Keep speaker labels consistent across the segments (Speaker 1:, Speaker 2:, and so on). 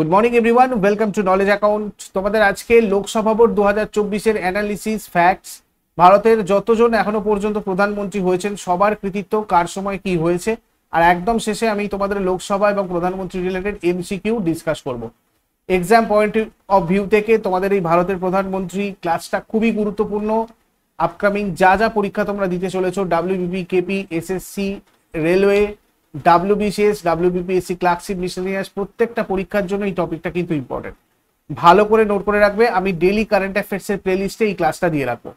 Speaker 1: good morning everyone welcome to knowledge account তোমাদের আজকে Lok Sabha vote দু হাজার চব্বিশের অ্যানালিসিস ফ্যাক্টস ভারতের যতজন এখনো পর্যন্ত প্রধানমন্ত্রী হয়েছেন সবার কৃতিত্ব কার সময় কি হয়েছে আর একদম শেষে আমি তোমাদের লোকসভা এবং প্রধানমন্ত্রী রিলেটেড এমসিকিউ ডিসকাস করব এক্সাম পয়েন্ট অফ ভিউ থেকে তোমাদের এই ভারতের প্রধানমন্ত্রী ক্লাসটা খুবই গুরুত্বপূর্ণ আপকামিং যা যা পরীক্ষা তোমরা দিতে চলেছো WBP KP SSC railway WBCS WBPSC clerkship miscellaneous প্রত্যেকটা পরীক্ষার জন্য এই টপিকটা কিন্তু ইম্পর্টেন্ট ভালো করে নোট করে রাখবে আমি ডেলি কারেন্ট অ্যাফেয়ার্সের প্লেলিস্টে এই ক্লাসটা দিয়ে রাখবো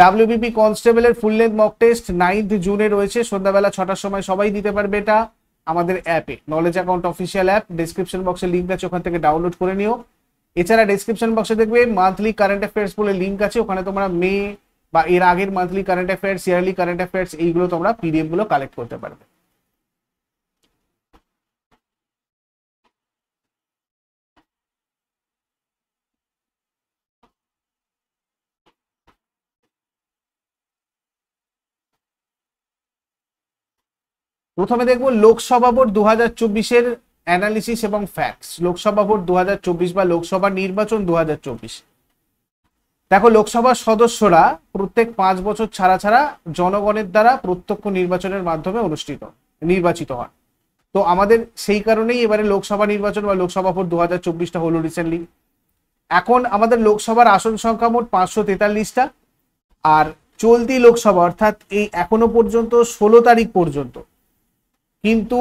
Speaker 1: ডাব্লিউবিপি কনস্টেবলের full length mock test ninth জুনে রয়েছে সন্ধ্যাবেলা ছটার সময় সবাই দিতে পারবে এটা আমাদের অ্যাপে knowledge account official app description বক্সের লিঙ্ক আছে ওখান থেকে ডাউনলোড করে নিও এছাড়া ডিসক্রিপশন বক্সে দেখবে মান্থলি কারেন্ট অ্যাফেয়ার্স বলে লিঙ্ক আছে ওখানে তোমরা মে বা এর আগের monthly current affairs yearly current affairs এইগুলো তোমরা পিডিএফগুলো কালেক্ট করতে পারবে প্রথমে দেখব লোকসভা ভোট দু হাজার চব্বিশের অ্যানালিসিস এবং ফ্যাক্টস লোকসভা ভোট দু বা লোকসভা নির্বাচন দু দেখো লোকসভার সদস্যরা প্রত্যেক পাঁচ বছর ছাড়া ছাড়া জনগণের দ্বারা প্রত্যক্ষ নির্বাচনের মাধ্যমে অনুষ্ঠিত নির্বাচিত হন তো আমাদের সেই কারণেই এবারে লোকসভা নির্বাচন বা লোকসভা ভোট দু হাজার চব্বিশটা হলো রিসেন্টলি এখন আমাদের লোকসভার আসন সংখ্যা মোট পাঁচশো তেতাল্লিশটা আর চলতি লোকসভা অর্থাৎ এই এখনো পর্যন্ত ষোলো তারিখ পর্যন্ত কিন্তু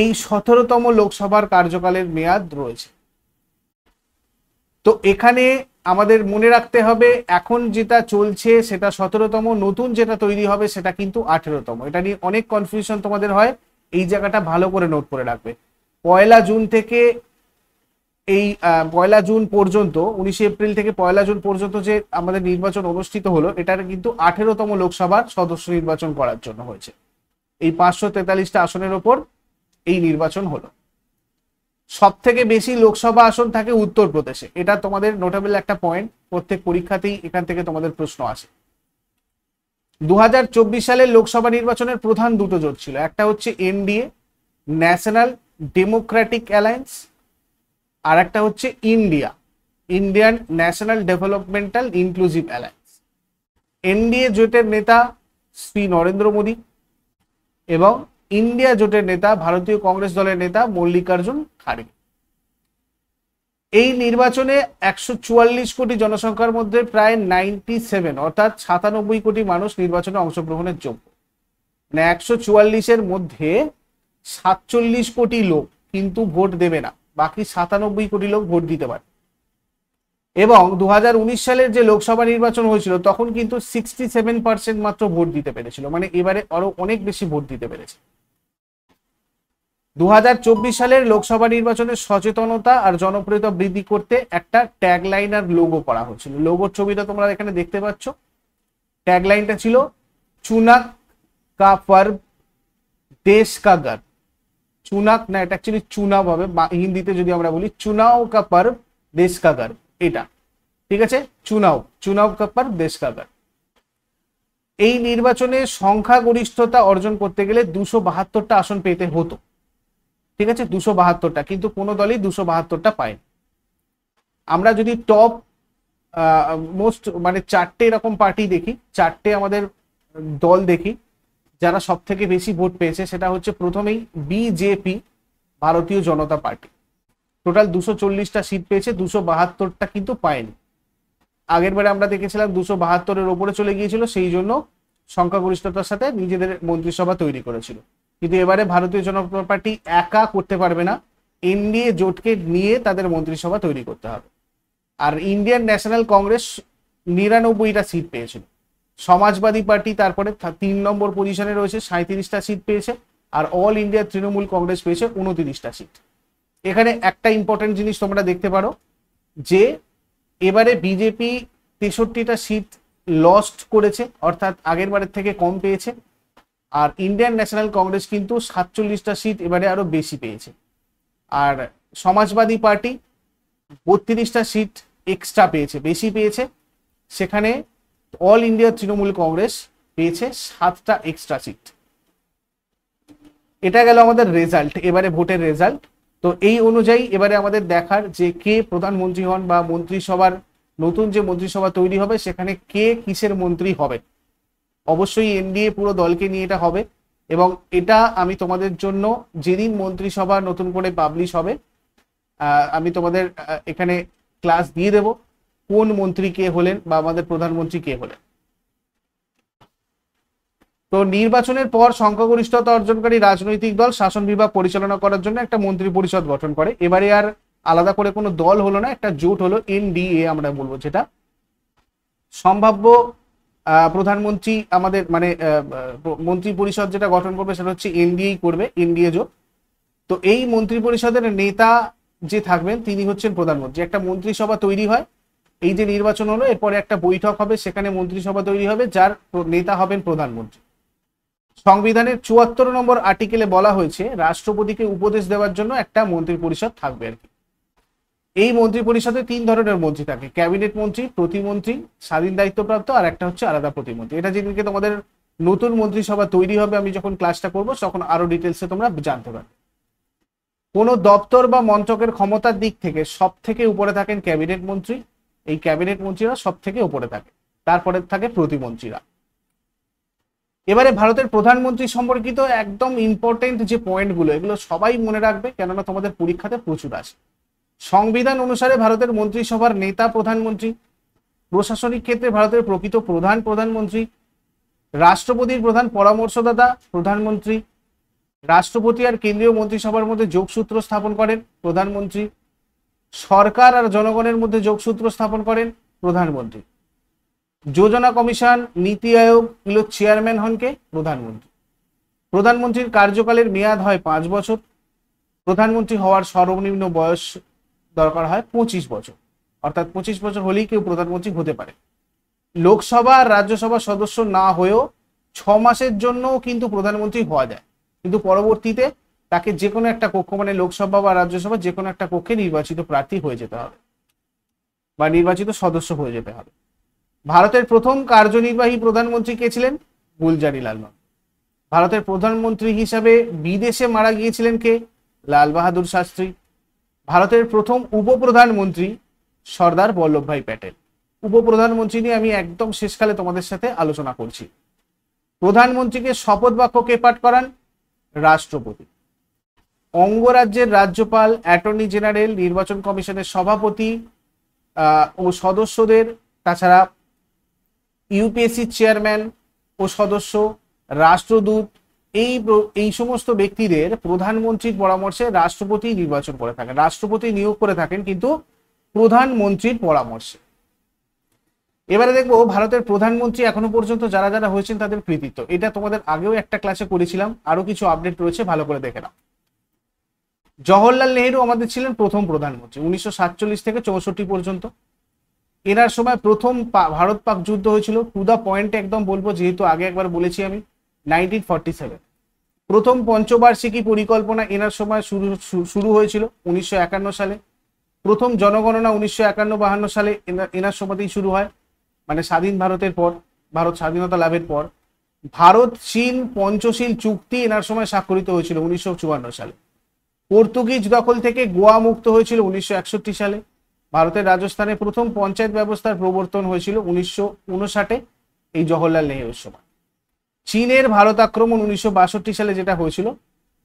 Speaker 1: এই সতেরোতম লোকসভার কার্যকালের মেয়াদ রয়েছে তো এখানে আমাদের মনে রাখতে হবে এখন যেটা চলছে সেটা সতেরোতম নতুন যেটা তৈরি হবে সেটা কিন্তু আঠেরোতম এটা নিয়ে অনেক কনফিউশন তোমাদের হয় এই জায়গাটা ভালো করে নোট করে রাখবে পয়লা জুন থেকে এই পয়লা জুন পর্যন্ত উনিশে এপ্রিল থেকে পয়লা জুন পর্যন্ত যে আমাদের নির্বাচন অনুষ্ঠিত হলো এটার কিন্তু আঠেরোতম লোকসভার সদস্য নির্বাচন করার জন্য হয়েছে এই পাঁচশো তেতাল্লিশটা আসনের ওপর এই নির্বাচন হলো সব থেকে বেশি লোকসভা আসন থাকে উত্তরপ্রদেশে এটা তোমাদের নোটেবল একটা পয়েন্ট প্রত্যেক পরীক্ষাতেই এখান থেকে তোমাদের প্রশ্ন আসে দু সালের লোকসভা নির্বাচনের প্রধান দুটো জোট ছিল একটা হচ্ছে এনডিএ ন্যাশনাল ডেমোক্রেটিক অ্যালায়েন্স আর একটা হচ্ছে INDIA Indian National Developmental Inclusive Alliance NDA জোটের নেতা শ্রী নরেন্দ্র মোদী এবং ইন্ডিয়া জোটের নেতা ভারতীয় কংগ্রেস দলের নেতা মল্লিকার্জুন খাড়গে এই নির্বাচনে একশো কোটি জনসংখ্যার মধ্যে প্রায় নাইনটি সেভেন অর্থাৎ সাতানব্বই কোটি মানুষ নির্বাচনে অংশগ্রহণের যোগ্য মানে একশো চুয়াল্লিশের মধ্যে সাতচল্লিশ কোটি লোক কিন্তু ভোট দেবে না বাকি সাতানব্বই কোটি লোক ভোট দিতে পারে এবং দু সালের যে লোকসভা নির্বাচন হয়েছিল তখন কিন্তু সিক্সটি সেভেন পার্সেন্ট মাত্র ভোট দিতে পেরেছিল মানে এবারে আরো অনেক বেশি ভোট দিতে পেরেছে দু সালের লোকসভা নির্বাচনের সচেতনতা আর জনপ্রিয়তা বৃদ্ধি করতে একটা ট্যাগলাইন আর লোগো করা হয়েছিল লোগোর ছবিটা তোমরা এখানে দেখতে পাচ্ছ ট্যাগলাইনটা ছিল চুনাক কা পর্ব দেশ কা গর চুনাক না এটা অ্যাকচুয়ালি চুনাব হবে হিন্দিতে যদি আমরা বলি চুনাও কা পর্ব দেশ কা গর্ব এটা ঠিক আছে চুনাও চুনাও কাপার দেশ কাপার এই নির্বাচনে সংখ্যাগরিষ্ঠতা অর্জন করতে গেলে দুশো বাহাত্তরটা আসন পেতে হতো ঠিক আছে দুশো বাহাত্তরটা কিন্তু কোনো দলই দুশো বাহাত্তরটা পায় আমরা যদি টপ মোস্ট মানে চারটে এরকম পার্টি দেখি চারটে আমাদের দল দেখি যারা সব থেকে বেশি ভোট পেয়েছে সেটা হচ্ছে প্রথমেই বিজেপি ভারতীয় জনতা পার্টি টোটাল দুশো চল্লিশটা সিট পেয়েছে দুশো বাহাত্তরটা কিন্তু পায়নি আগের বারে আমরা দেখেছিলাম দুশো বাহাত্তরের ওপরে চলে গিয়েছিল সেই জন্য সংখ্যাগরিষ্ঠতার সাথে নিজেদের মন্ত্রিসভা তৈরি করেছিল কিন্তু এবারে ভারতীয় জনতা পার্টি একা করতে পারবে না এনডিএ জোটকে নিয়ে তাদের মন্ত্রিসভা তৈরি করতে হবে আর ইন্ডিয়ান ন্যাশনাল কংগ্রেস নিরানব্বইটা সিট পেয়েছিল সমাজবাদী পার্টি তারপরে তিন নম্বর পজিশনে রয়েছে সাঁত্রিশটা সিট পেয়েছে আর অল ইন্ডিয়া তৃণমূল কংগ্রেস পেয়েছে উনত্রিশটা সিট এখানে একটা ইম্পর্টেন্ট জিনিস তোমরা দেখতে পারো যে এবারে বিজেপি তেষট্টিটা সিট লস্ট করেছে অর্থাৎ আগের বারের থেকে কম পেয়েছে আর ইন্ডিয়ান ন্যাশনাল কংগ্রেস কিন্তু সাতচল্লিশটা সিট এবারে আরও বেশি পেয়েছে আর সমাজবাদী পার্টি বত্রিশটা সিট এক্সট্রা পেয়েছে বেশি পেয়েছে সেখানে অল ইন্ডিয়া তৃণমূল কংগ্রেস পেয়েছে সাতটা এক্সট্রা সিট এটা গেল আমাদের রেজাল্ট এবারে ভোটের রেজাল্ট তো এই অনুযায়ী এবারে আমাদের দেখার যে কে প্রধানমন্ত্রী হন বা মন্ত্রিসভার নতুন যে মন্ত্রিসভা তৈরি হবে সেখানে কে কিসের মন্ত্রী হবে অবশ্যই এনডিএ পুরো দলকে নিয়ে এটা হবে এবং এটা আমি তোমাদের জন্য যেদিন মন্ত্রিসভা নতুন করে পাবলিশ হবে আমি তোমাদের এখানে ক্লাস দিয়ে দেব কোন মন্ত্রী কে হলেন বা আমাদের প্রধানমন্ত্রী কে হলেন তো নির্বাচনের পর সংখ্যাগরিষ্ঠতা অর্জনকারী রাজনৈতিক দল শাসন বিভাগ পরিচালনা করার জন্য একটা মন্ত্রী পরিষদ গঠন করে এবারে আর আলাদা করে কোনো দল হলো না একটা জোট হলো এনডিএ আমরা বলবো যেটা সম্ভাব্য প্রধানমন্ত্রী আমাদের মানে মন্ত্রী পরিষদ যেটা গঠন করবে সেটা হচ্ছে এনডিএ করবে এনডিএ জোট তো এই মন্ত্রী পরিষদের নেতা যে থাকবেন তিনি হচ্ছেন প্রধানমন্ত্রী একটা মন্ত্রিসভা তৈরি হয় এই যে নির্বাচন হলো এরপরে একটা বৈঠক হবে সেখানে মন্ত্রিসভা তৈরি হবে যার নেতা হবেন প্রধানমন্ত্রী সংবিধানের চুয়াত্তর নম্বর আর্টিকেলে বলা হয়েছে রাষ্ট্রপতিকে উপদেশ দেওয়ার জন্য একটা মন্ত্রী পরিষদ থাকবে আর কি এই মন্ত্রী পরিষদে তিন ধরনের মন্ত্রী থাকে ক্যাবিনেট মন্ত্রী প্রতিমন্ত্রী স্বাধীন দায়িত্বপ্রাপ্ত আর একটা হচ্ছে আলাদা প্রতিমন্ত্রী এটা যেদিনকে তোমাদের নতুন মন্ত্রিসভা তৈরি হবে আমি যখন ক্লাসটা করব তখন আরো ডিটেলসে তোমরা জানতে পারবে কোনো দপ্তর বা মন্ত্রকের ক্ষমতার দিক থেকে সব থেকে উপরে থাকেন ক্যাবিনেট মন্ত্রী এই ক্যাবিনেট মন্ত্রীরা সব থেকে উপরে থাকে তারপরে থাকে প্রতিমন্ত্রীরা এবারে ভারতের প্রধানমন্ত্রী সম্পর্কিত একদম ইম্পর্টেন্ট যে পয়েন্টগুলো এগুলো সবাই মনে রাখবে কেননা তোমাদের পরীক্ষাতে প্রচুর আছে সংবিধান অনুসারে ভারতের মন্ত্রিসভার নেতা প্রধানমন্ত্রী প্রশাসনিক ক্ষেত্রে ভারতের প্রকৃত প্রধান প্রধানমন্ত্রী রাষ্ট্রপতির প্রধান পরামর্শদাতা প্রধানমন্ত্রী রাষ্ট্রপতি আর কেন্দ্রীয় মন্ত্রিসভার মধ্যে যোগসূত্র স্থাপন করেন প্রধানমন্ত্রী সরকার আর জনগণের মধ্যে যোগসূত্র স্থাপন করেন প্রধানমন্ত্রী যোজনা কমিশন নীতি আয়োগ এগুলোর চেয়ারম্যান হন কে প্রধানমন্ত্রী প্রধানমন্ত্রীর কার্যকালের মেয়াদ হয় পাঁচ বছর প্রধানমন্ত্রী হওয়ার সর্বনিম্ন বয়স দরকার হয় পঁচিশ বছর অর্থাৎ পঁচিশ বছর হলেই কেউ প্রধানমন্ত্রী হতে পারে লোকসভা আর রাজ্যসভার সদস্য না হয়েও ছ মাসের জন্য কিন্তু প্রধানমন্ত্রী হওয়া যায় কিন্তু পরবর্তীতে তাকে যে কোনো একটা কক্ষ মানে লোকসভা বা রাজ্যসভা যে কোনো একটা কক্ষে নির্বাচিত প্রার্থী হয়ে যেতে হবে বা নির্বাচিত সদস্য হয়ে যেতে হবে ভারতের প্রথম কার্যনির্বাহী প্রধানমন্ত্রী কে ছিলেন গুলজারি লালবাগ ভারতের প্রধানমন্ত্রী হিসাবে বিদেশে মারা গিয়েছিলেন কে লাল বাহাদুর শাস্ত্রী ভারতের প্রথম উপপ্রধানমন্ত্রী সর্দার বল্লভভাই প্যাটেল উপপ্রধানমন্ত্রী নিয়ে আমি একদম শেষকালে তোমাদের সাথে আলোচনা করছি প্রধানমন্ত্রীকে শপথ বাক্য কে পাঠ করান রাষ্ট্রপতি অঙ্গরাজ্যের রাজ্যপাল অ্যাটর্নি জেনারেল নির্বাচন কমিশনের সভাপতি ও সদস্যদের তাছাড়া ইউপিএসসি চেয়ারম্যান ও সদস্য রাষ্ট্রদূত এই এই সমস্ত ব্যক্তিদের প্রধানমন্ত্রীর পরামর্শে রাষ্ট্রপতি নির্বাচন করে থাকেন রাষ্ট্রপতি নিয়োগ করে থাকেন কিন্তু প্রধানমন্ত্রীর পরামর্শে এবারে দেখবো ভারতের প্রধানমন্ত্রী এখনো পর্যন্ত যারা যারা হয়েছেন তাদের কৃতিত্ব এটা তোমাদের আগেও একটা ক্লাসে করেছিলাম আরো কিছু আপডেট রয়েছে ভালো করে দেখে নাও জওহরলাল নেহরু আমাদের ছিলেন প্রথম প্রধানমন্ত্রী উনিশশো থেকে চৌষট্টি পর্যন্ত এনার সময় প্রথম ভারত পাক যুদ্ধ হয়েছিল টু দা পয়েন্ট একদম বলবো যেহেতু আগে একবার বলেছি আমি নাইনটিন ফর্টি সেভেন প্রথম পঞ্চবার্ষিকী পরিকল্পনা এনার সময় শুরু শুরু হয়েছিল উনিশশো একান্ন সালে প্রথম জনগণনা উনিশশো একান্ন বাহান্ন সালে এনার সময়তেই শুরু হয় মানে স্বাধীন ভারতের পর ভারত স্বাধীনতা লাভের পর ভারত চীন পঞ্চশীল চুক্তি এনার সময় স্বাক্ষরিত হয়েছিল উনিশশো সালে পর্তুগিজ দখল থেকে গোয়া মুক্ত হয়েছিল উনিশশো সালে ভারতের রাজস্থানে প্রথম পঞ্চায়েত ব্যবস্থার প্রবর্তন হয়েছিল উনিশশো এই জওহরলাল নেহরুর সময় চীনের ভারত আক্রমণ উনিশশো সালে যেটা হয়েছিল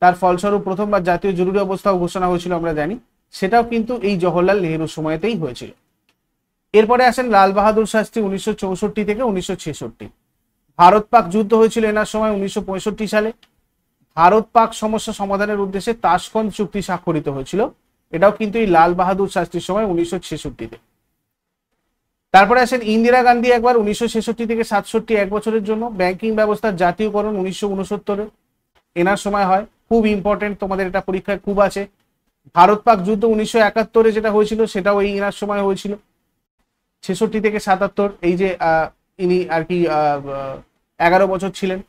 Speaker 1: তার ফলস্বরূপ প্রথমবার জাতীয় জরুরি অবস্থাও ঘোষণা হয়েছিল আমরা জানি সেটাও কিন্তু এই জওহরলাল নেহরুর সময়তেই হয়েছিল এরপরে আসেন লাল বাহাদুর শাস্ত্রী উনিশশো থেকে উনিশশো ভারত পাক যুদ্ধ হয়েছিল এনার সময় উনিশশো সালে ভারত পাক সমস্যা সমাধানের উদ্দেশ্যে তাসকন চুক্তি স্বাক্ষরিত হয়েছিল এটাও কিন্তু এই লাল বাহাদুর শাস্ত্রীর সময় উনিশশো ছেষট্টিতে তারপরে আসেন ইন্দিরা গান্ধী একবার উনিশশো থেকে সাতষট্টি এক বছরের জন্য ব্যাংকিং ব্যবস্থার জাতীয়করণ উনিশশো উনসত্তরে এনার সময় হয় খুব ইম্পর্টেন্ট তোমাদের এটা পরীক্ষায় খুব আছে ভারত পাক যুদ্ধ উনিশশো একাত্তরে যেটা হয়েছিল সেটাও এই এনার সময় হয়েছিল ছেষট্টি থেকে সাতাত্তর এই যে ইনি আর কি এগারো বছর ছিলেন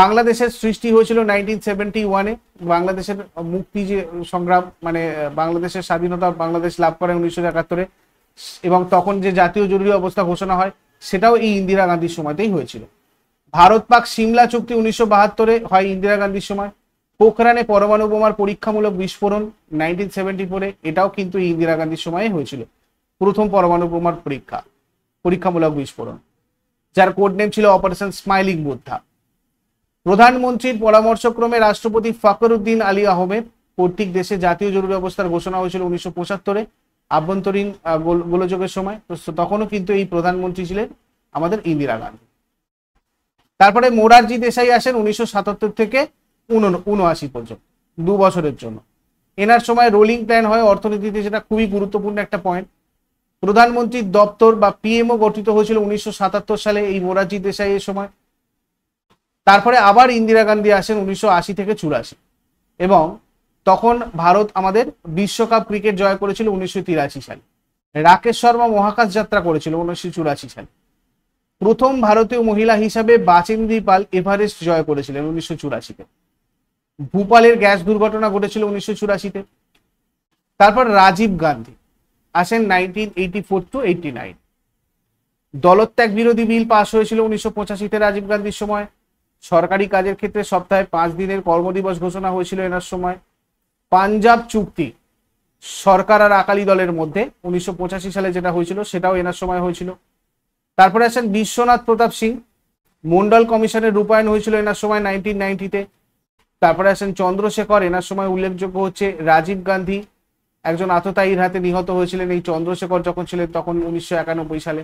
Speaker 1: বাংলাদেশের সৃষ্টি হয়েছিল নাইনটিন সেভেন্টি ওয়ানে বাংলাদেশের মুক্তি যে সংগ্রাম মানে বাংলাদেশের স্বাধীনতা বাংলাদেশ লাভ করে উনিশশো একাত্তরে এবং তখন যে জাতীয় জরুরি অবস্থা ঘোষণা হয় সেটাও এই ইন্দিরা গান্ধীর সময়তেই হয়েছিল ভারত পাক সিমলা চুক্তি উনিশশো বাহাত্তরে হয় ইন্দিরা গান্ধীর সময় পোখরানে পরমাণু বোমার পরীক্ষামূলক বিস্ফোরণ নাইনটিন সেভেন্টি ফোরে এটাও কিন্তু ইন্দিরা গান্ধীর সময়ে হয়েছিল প্রথম পরমাণু বোমার পরীক্ষা পরীক্ষামূলক বিস্ফোরণ যার কোড নেম ছিল অপারেশন স্মাইলিং বুদ্ধা প্রধানমন্ত্রীর পরামর্শক্রমে রাষ্ট্রপতি উদ্দিন আলী আহমেদ কর্তৃক দেশে জাতীয় জরুরি অবস্থার ঘোষণা হয়েছিল উনিশশো পঁচাত্তরে আভ্যন্তরীণ গোলযোগের সময় তখনও কিন্তু এই প্রধানমন্ত্রী ছিলেন আমাদের ইন্দিরা গান্ধী তারপরে মোরারজি দেশাই আসেন উনিশশো সাতাত্তর থেকে উনআশি পর্যন্ত দু বছরের জন্য এনার সময় রোলিং প্ল্যান হয় অর্থনীতিতে যেটা খুবই গুরুত্বপূর্ণ একটা পয়েন্ট প্রধানমন্ত্রীর দপ্তর বা পিএমও গঠিত হয়েছিল উনিশশো সালে এই মোরারজি দেশাই এর সময় তারপরে আবার ইন্দিরা গান্ধী আসেন উনিশশো থেকে চুরাশি এবং তখন ভারত আমাদের বিশ্বকাপ ক্রিকেট জয় করেছিল উনিশশো সালে রাকেশ শর্মা মহাকাশ যাত্রা করেছিল উনিশশো চুরাশি সালে প্রথম ভারতীয় মহিলা হিসাবে বাচিন্দি পাল এভারেস্ট জয় করেছিলেন উনিশশো চুরাশিতে ভূপালের গ্যাস দুর্ঘটনা ঘটেছিল উনিশশো চুরাশিতে তারপর রাজীব গান্ধী আসেন nineteen eighty four to eighty nine দলত্যাগ বিরোধী বিল পাশ হয়েছিল উনিশশো পঁচাশিতে রাজীব গান্ধীর সময় সরকারি কাজের ক্ষেত্রে সপ্তাহে পাঁচ দিনের কর্মদিবস ঘোষণা হয়েছিল এনার সময় পাঞ্জাব চুক্তি সরকার আর আকালি দলের মধ্যে উনিশশো সালে যেটা হয়েছিল সেটাও এনার সময় হয়েছিল তারপরে আসেন বিশ্বনাথ প্রতাপ সিং মন্ডল কমিশনের রূপায়ণ হয়েছিল এনার সময় নাইনটিন নাইনটিতে তারপরে আসেন চন্দ্রশেখর এনার সময় উল্লেখযোগ্য হচ্ছে রাজীব গান্ধী একজন আততায়ীর হাতে নিহত হয়েছিলেন এই চন্দ্রশেখর যখন ছিলেন তখন উনিশশো সালে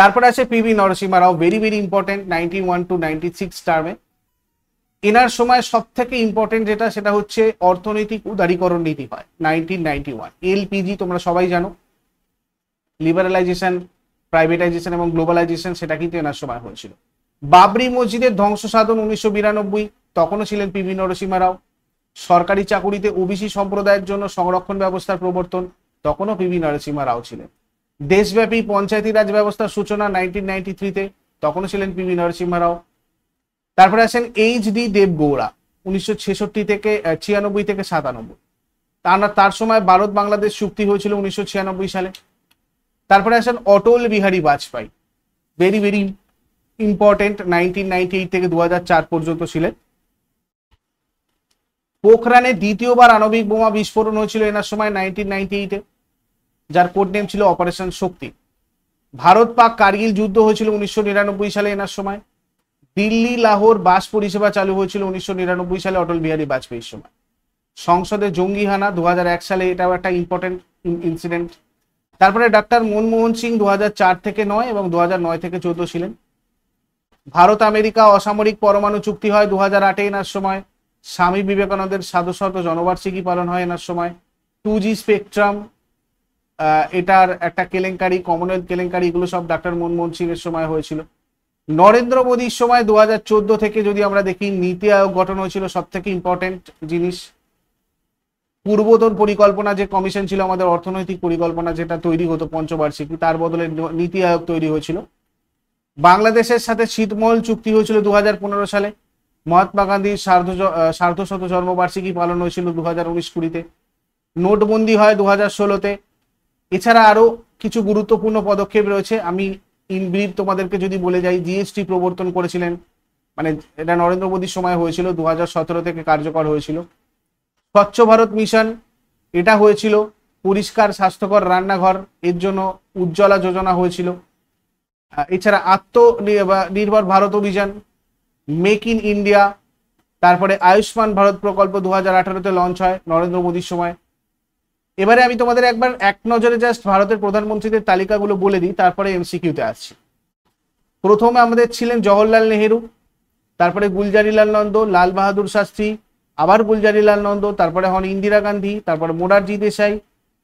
Speaker 1: তারপরে আছে PV Narasimha Rao very very important ninety one to ninety six টার্মে এনার সময় সব থেকে ইম্পর্টেন্ট যেটা সেটা হচ্ছে অর্থনৈতিক উদারীকরণ নীতি হয় নাইনটিন নাইনটি ওয়ান এলপিজি তোমরা সবাই জানো লিবারালাইজেশন প্রাইভেটাইজেশন এবং গ্লোবালাইজেশন সেটা কিন্তু এনার সময় হয়েছিল বাবরি মসজিদের ধ্বংস সাধন উনিশশো বিরানব্বই তখনও ছিলেন পিভি নরসিমা রাও সরকারি চাকুরিতে ওবিসি সম্প্রদায়ের জন্য সংরক্ষণ ব্যবস্থার প্রবর্তন তখনও পিভি নরসিমা রাও ছিলেন দেশব্যাপী পঞ্চায়েতি রাজ ব্যবস্থার সূচনা নাইনটিন নাইনটি থ্রিতে তখনও ছিলেন পি ভি রাও তারপরে আসেন এইচ ডি দেবগৌড়া উনিশশো ছেষট্টি থেকে ছিয়ানব্বই থেকে সাতানব্বই তার তার সময় ভারত বাংলাদেশ চুক্তি হয়েছিল উনিশশো ছিয়ানব্বই সালে তারপরে আসেন Atal Bihari Vajpayee very very important nineteen ninety eight থেকে দু পর্যন্ত ছিলেন পোখরানে দ্বিতীয়বার আণবিক বোমা বিস্ফোরণ হয়েছিল এনার সময় নাইনটিন নাইনটি এইটে যার কোড নেম ছিল অপারেশন শক্তি ভারত পাক কার্গিল যুদ্ধ হয়েছিল উনিশশো নিরানব্বই সালে এনার সময় দিল্লি লাহোর বাস পরিষেবা চালু হয়েছিল উনিশশো নিরানব্বই সালে অটল বিহারী বাজপেয়ীর সময় সংসদে জঙ্গি হানা দু সালে এটাও একটা ইম্পর্টেন্ট ইনসিডেন্ট তারপরে ডাক্তার মনমোহন সিং দু থেকে নয় এবং দু থেকে চোদ্দ ছিলেন ভারত আমেরিকা অসামরিক পরমাণু চুক্তি হয় দু হাজার আটে এনার সময় স্বামী বিবেকানন্দের সাধুশত জনবার্ষিকী পালন হয় এনার সময় টু জি স্পেকট্রাম এটার একটা কেলেঙ্কারি কমনওয়েলথ কেলেঙ্কারি এগুলো সব ডাক্তার মনমোহন সিং এর সময় হয়েছিল নরেন্দ্র মোদীর সময় দু হাজার চোদ্দ থেকে যদি আমরা দেখি নীতি আয়োগ গঠন হয়েছিল সব থেকে ইম্পর্টেন্ট জিনিস পূর্বতন পরিকল্পনা যে কমিশন ছিল আমাদের অর্থনৈতিক পরিকল্পনা যেটা তৈরি হতো পঞ্চবার্ষিকী তার বদলে নীতি আয়োগ তৈরি হয়েছিল বাংলাদেশের সাথে শীতমহল চুক্তি হয়েছিল দু হাজার সালে মহাত্মা গান্ধীর সার্ধ সার্ধশত জন্মবার্ষিকী পালন হয়েছিল দু হাজার উনিশ কুড়িতে নোটবন্দি হয় দু হাজার ষোলোতে এছাড়া আরও কিছু গুরুত্বপূর্ণ পদক্ষেপ রয়েছে আমি ইনব্রিফ তোমাদেরকে যদি বলে যাই জিএসটি প্রবর্তন করেছিলেন মানে এটা নরেন্দ্র মোদীর সময় হয়েছিল দু থেকে কার্যকর হয়েছিল স্বচ্ছ ভারত মিশন এটা হয়েছিল পরিষ্কার স্বাস্থ্যকর রান্নাঘর এর জন্য উজ্জ্বলা যোজনা হয়েছিল এছাড়া আত্মনির্ভর ভারত অভিযান মেক ইন ইন্ডিয়া তারপরে আয়ুষ্মান ভারত প্রকল্প দু হাজার লঞ্চ হয় নরেন্দ্র মোদীর সময় এবারে আমি তোমাদের একবার এক নজরে জাস্ট ভারতের প্রধানমন্ত্রীদের তালিকাগুলো বলে দিই তারপরে এমসিকিউতে আসছি প্রথমে আমাদের ছিলেন জওহরলাল নেহেরু তারপরে গুলজারিলাল নন্দ লাল বাহাদুর শাস্ত্রী আবার গুলজারিলাল নন্দ তারপরে হন ইন্দিরা গান্ধী তারপর মোরারজি দেশাই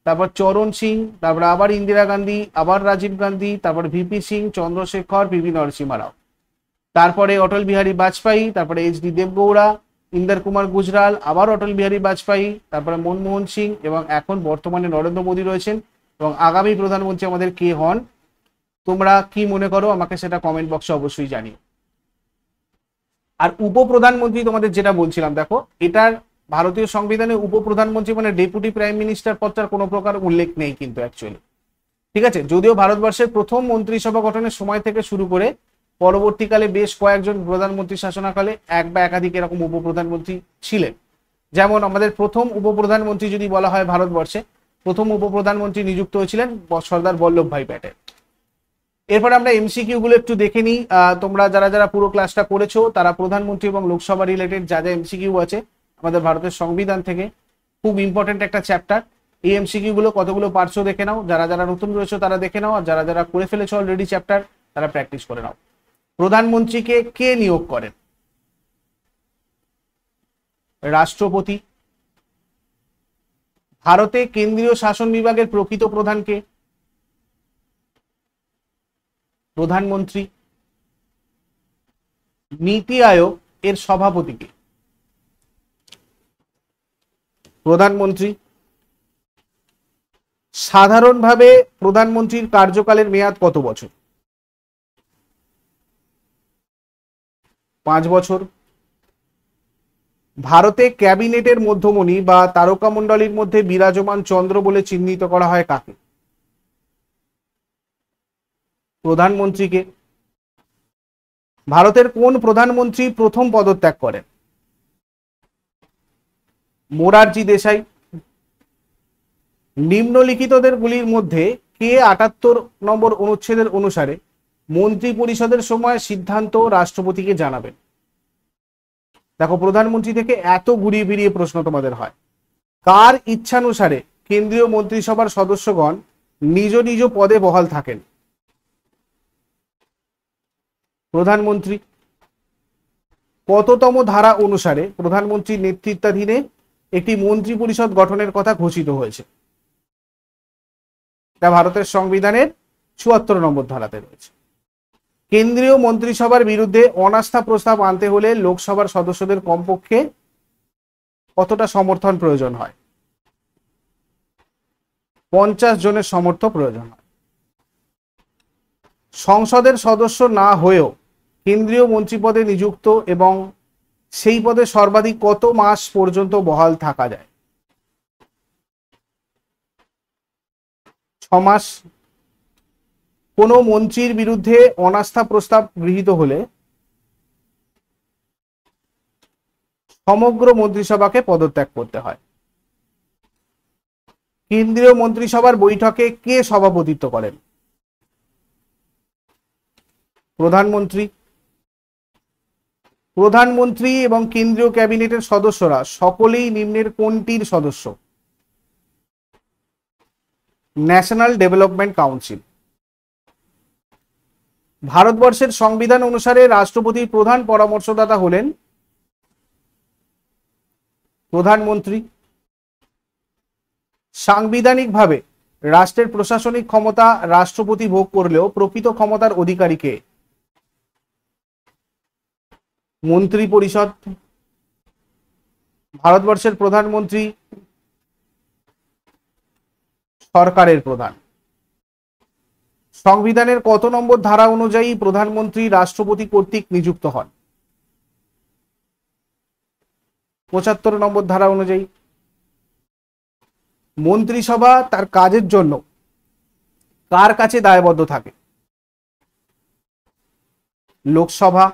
Speaker 1: তারপর চরণ সিং তারপরে আবার ইন্দিরা গান্ধী আবার রাজীব গান্ধী তারপর ভিপি সিং চন্দ্রশেখর ভিপি নরসিংহ রাও তারপরে অটল বিহারী বাজপেয়ী তারপরে এইচ ডি দেবগৌড়া ইন্দার কুমার গুজরাল আবার অটল বিহারী বাজপেয়ী তারপরে মনমোহন সিং এবং এখন বর্তমানে নরেন্দ্র মোদী রয়েছেন এবং আগামী প্রধানমন্ত্রী আমাদের কে হন তোমরা কি মনে করো আমাকে সেটা কমেন্ট বক্সে অবশ্যই জানিও আর উপপ্রধানমন্ত্রী তোমাদের যেটা বলছিলাম দেখো এটার ভারতীয় সংবিধানে উপপ্রধানমন্ত্রী মানে ডেপুটি প্রাইম মিনিস্টার পদটার কোনো প্রকার উল্লেখ নেই কিন্তু অ্যাকচুয়ালি ঠিক আছে যদিও ভারতবর্ষের প্রথম মন্ত্রিসভা গঠনের সময় থেকে শুরু করে পরবর্তীকালে বেশ কয়েকজন প্রধানমন্ত্রী শাসনাকালে এক বা একাধিক এরকম উপপ্রধানমন্ত্রী ছিলেন যেমন আমাদের প্রথম উপপ্রধানমন্ত্রী যদি বলা হয় ভারতবর্ষে প্রথম উপপ্রধানমন্ত্রী নিযুক্ত হয়েছিলেন সর্দার বল্লভভাই প্যাটেল এরপরে আমরা এমসিকিউ গুলো একটু দেখে নিই তোমরা যারা যারা পুরো ক্লাসটা করেছো তারা প্রধানমন্ত্রী এবং লোকসভা রিলেটেড যা যা এমসিকিউ আছে আমাদের ভারতের সংবিধান থেকে খুব ইম্পর্টেন্ট একটা চ্যাপ্টার এই এমসিকিউ গুলো কতগুলো পার্শ্ব দেখে নাও যারা যারা নতুন রয়েছে তারা দেখে নাও আর যারা যারা করে ফেলেছো অলরেডি চ্যাপ্টার তারা প্র্যাকটিস করে নাও প্রধানমন্ত্রীকে কে নিয়োগ করেন রাষ্ট্রপতি ভারতে কেন্দ্রীয় শাসন বিভাগের প্রকৃত প্রধানকে প্রধানমন্ত্রী নীতি আয়োগ এর সভাপতিকে প্রধানমন্ত্রী সাধারণভাবে প্রধানমন্ত্রীর কার্যকালের মেয়াদ কত বছর পাঁচ বছর ভারতে ক্যাবিনেটের মধ্যমণি বা তারকামণ্ডলীর মধ্যে বিরাজমান চন্দ্র বলে চিহ্নিত করা হয় কাকে প্রধানমন্ত্রীকে ভারতের কোন প্রধানমন্ত্রী প্রথম পদত্যাগ করেন মোরারজি দেশাই নিম্নলিখিতদের গুলির মধ্যে কে আটাত্তর নম্বর অনুচ্ছেদের অনুসারে মন্ত্রী পরিষদের সময় সিদ্ধান্ত রাষ্ট্রপতিকে জানাবেন দেখো প্রধানমন্ত্রী থেকে এত ঘুরিয়ে ফিরিয়ে প্রশ্ন তোমাদের হয় কার ইচ্ছানুসারে কেন্দ্রীয় মন্ত্রিসভার সদস্যগণ নিজ নিজ পদে বহাল থাকেন প্রধানমন্ত্রী কততম ধারা অনুসারে প্রধানমন্ত্রীর নেতৃত্বাধীনে একটি মন্ত্রী পরিষদ গঠনের কথা ঘোষিত হয়েছে তা ভারতের সংবিধানের চুয়াত্তর নম্বর ধারাতে রয়েছে কেন্দ্রীয় মন্ত্রিসভার বিরুদ্ধে অনাস্থা প্রস্তাব আনতে হলে লোকসভার সদস্যদের কমপক্ষে কতটা সমর্থন প্রয়োজন হয় পঞ্চাশ জনের সমর্থ প্রয়োজন হয় সংসদের সদস্য না হয়েও কেন্দ্রীয় মন্ত্রী পদে নিযুক্ত এবং সেই পদে সর্বাধিক কত মাস পর্যন্ত বহাল থাকা যায় ছ মাস কোনো মন্ত্রীর বিরুদ্ধে অনাস্থা প্রস্তাব গৃহীত হলে সমগ্র মন্ত্রিসভাকে পদত্যাগ করতে হয় কেন্দ্রীয় মন্ত্রিসভার বৈঠকে কে সভাপতিত্ব করেন প্রধানমন্ত্রী প্রধানমন্ত্রী এবং কেন্দ্রীয় ক্যাবিনেটের সদস্যরা সকলেই নিম্নের কোনটির সদস্য ন্যাশনাল ডেভেলপমেন্ট কাউন্সিল ভারতবর্ষের সংবিধান অনুসারে রাষ্ট্রপতির প্রধান পরামর্শদাতা হলেন প্রধানমন্ত্রী সাংবিধানিকভাবে রাষ্ট্রের প্রশাসনিক ক্ষমতা রাষ্ট্রপতি ভোগ করলেও প্রকৃত ক্ষমতার অধিকারীকে মন্ত্রী পরিষদ ভারতবর্ষের প্রধানমন্ত্রী সরকারের প্রধান সংবিধানের কত নম্বর ধারা অনুযায়ী প্রধানমন্ত্রী রাষ্ট্রপতি কর্তৃক নিযুক্ত হন পঁচাত্তর নম্বর ধারা অনুযায়ী মন্ত্রিসভা তার কাজের জন্য কার কাছে দায়বদ্ধ থাকে লোকসভা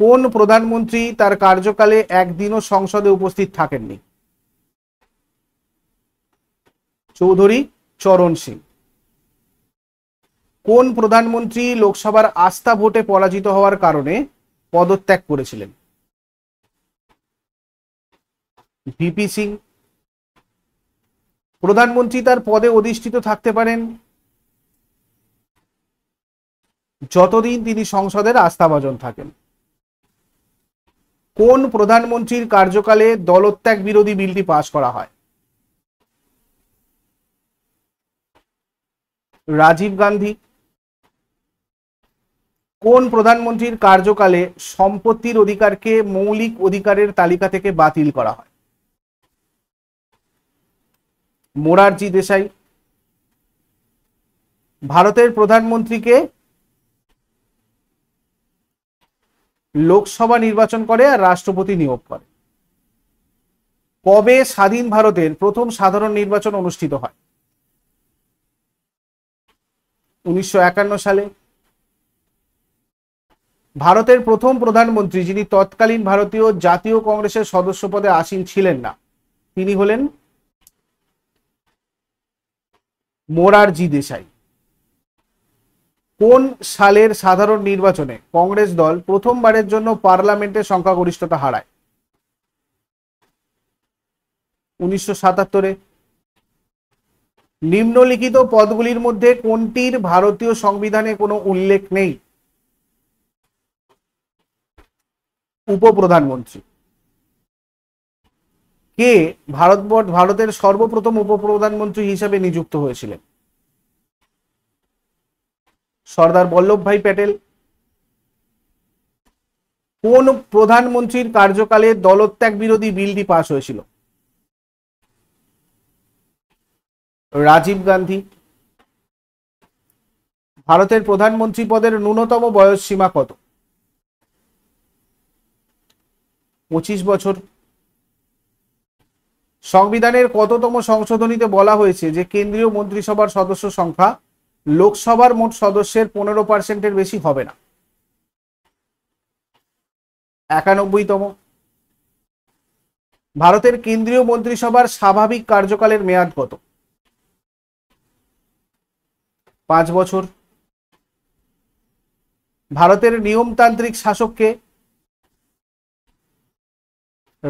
Speaker 1: কোন প্রধানমন্ত্রী তার কার্যকালে একদিনও সংসদে উপস্থিত থাকেননি চৌধুরী চরণ সিং কোন প্রধানমন্ত্রী লোকসভার আস্থা ভোটে পরাজিত হওয়ার কারণে পদত্যাগ করেছিলেন ভিপি সিং প্রধানমন্ত্রী তার পদে অধিষ্ঠিত থাকতে পারেন যতদিন তিনি সংসদের আস্থাভাজন থাকেন কোন প্রধানমন্ত্রীর কার্যকালে দলত্যাগ বিরোধী বিলটি পাশ করা হয় রাজীব গান্ধী কোন প্রধানমন্ত্রীর কার্যকালে সম্পত্তির অধিকারকে মৌলিক অধিকারের তালিকা থেকে বাতিল করা হয় মোরারজি দেশাই ভারতের প্রধানমন্ত্রীকে লোকসভা নির্বাচন করে আর রাষ্ট্রপতি নিয়োগ করে কবে স্বাধীন ভারতের প্রথম সাধারণ নির্বাচন অনুষ্ঠিত হয় উনিশশো সালে ভারতের প্রথম প্রধানমন্ত্রী যিনি তৎকালীন ভারতীয় জাতীয় কংগ্রেসের সদস্য পদে আসীন ছিলেন না তিনি হলেন মোরারজি দেশাই কোন সালের সাধারণ নির্বাচনে কংগ্রেস দল প্রথমবারের জন্য পার্লামেন্টে সংখ্যাগরিষ্ঠতা হারায় উনিশশো সাতাত্তরে নিম্নলিখিত পদগুলির মধ্যে কোনটির ভারতীয় সংবিধানে কোনো উল্লেখ নেই উপপ্রধানমন্ত্রী কে ভারতবর্ষ ভারতের সর্বপ্রথম উপপ্রধানমন্ত্রী হিসেবে নিযুক্ত হয়েছিলেন সর্দার বল্লভভাই প্যাটেল কোন প্রধানমন্ত্রীর কার্যকালে দলত্যাগ বিরোধী বিলটি পাশ হয়েছিল রাজীব গান্ধী ভারতের প্রধানমন্ত্রী পদের ন্যূনতম বয়স সীমা কত পঁচিশ বছর সংবিধানের কততম সংশোধনীতে বলা হয়েছে যে কেন্দ্রীয় মন্ত্রিসভার সদস্য সংখ্যা লোকসভার মোট সদস্যের পনেরো পার্সেন্টের বেশি হবে না একানব্বইতম ভারতের কেন্দ্রীয় মন্ত্রিসভার স্বাভাবিক কার্যকালের মেয়াদ কত পাঁচ বছর ভারতের নিয়মতান্ত্রিক শাসককে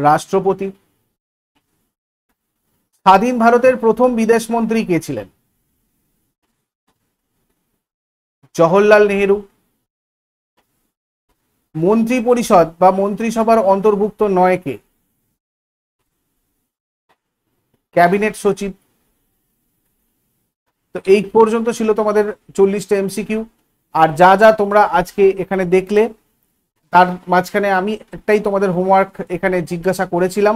Speaker 1: রাষ্ট্রপতি স্বাধীন ভারতের প্রথম বিদেশ মন্ত্রী কে ছিলেন জওহরলাল নেহেরু মন্ত্রী পরিষদ বা মন্ত্রিসভার অন্তর্ভুক্ত নয় কে ক্যাবিনেট সচিব তো এই পর্যন্ত ছিল তোমাদের চল্লিশটা এমসিকিউ আর যা যা তোমরা আজকে এখানে দেখলে তার মাঝখানে আমি একটাই তোমাদের হোমওয়ার্ক এখানে জিজ্ঞাসা করেছিলাম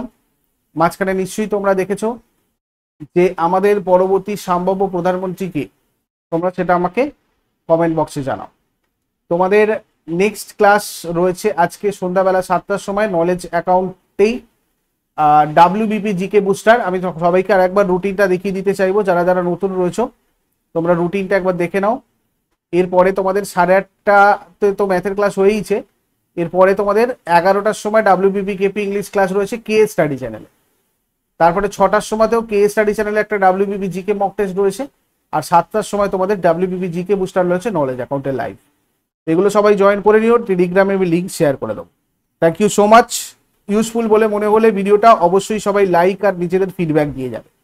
Speaker 1: মাঝখানে নিশ্চয়ই তোমরা দেখেছো যে আমাদের পরবর্তী সম্ভাব্য প্রধানমন্ত্রীকে তোমরা সেটা আমাকে কমেন্ট বক্সে জানাও তোমাদের নেক্সট ক্লাস রয়েছে আজকে সন্ধ্যাবেলা সাতটার সময় নলেজ অ্যাকাউন্টেই ডাব্লিউবিপি জিকে বুস্টার আমি সবাইকে আর একবার রুটিনটা দেখিয়ে দিতে চাইবো যারা যারা নতুন রয়েছো তোমরা রুটিনটা একবার দেখে নাও এরপরে তোমাদের সাড়ে আটটাতে তো ম্যাথের ক্লাস হয়েইছে এরপরে তোমাদের এগারোটার সময় ডাব্লিউবিপি কেপি ইংলিশ ক্লাস রয়েছে কে স্টাডি চ্যানেলে তারপরে ছটার সময়তেও কে স্টাডি চ্যানেলে একটা ডাব্লিউবিপি জিকে মক টেস্ট রয়েছে আর সাতটার সময় তোমাদের ডাব্লিউবিপি জিকে বুস্টার রয়েছে নলেজ অ্যাকাউন্টের লাইভ এগুলো সবাই জয়েন করে নিও টেলিগ্রামে আমি লিঙ্ক শেয়ার করে দেবো thank you so much useful বলে মনে হলে ভিডিওটা অবশ্যই সবাই লাইক আর নিজেদের ফিডব্যাক দিয়ে যাবে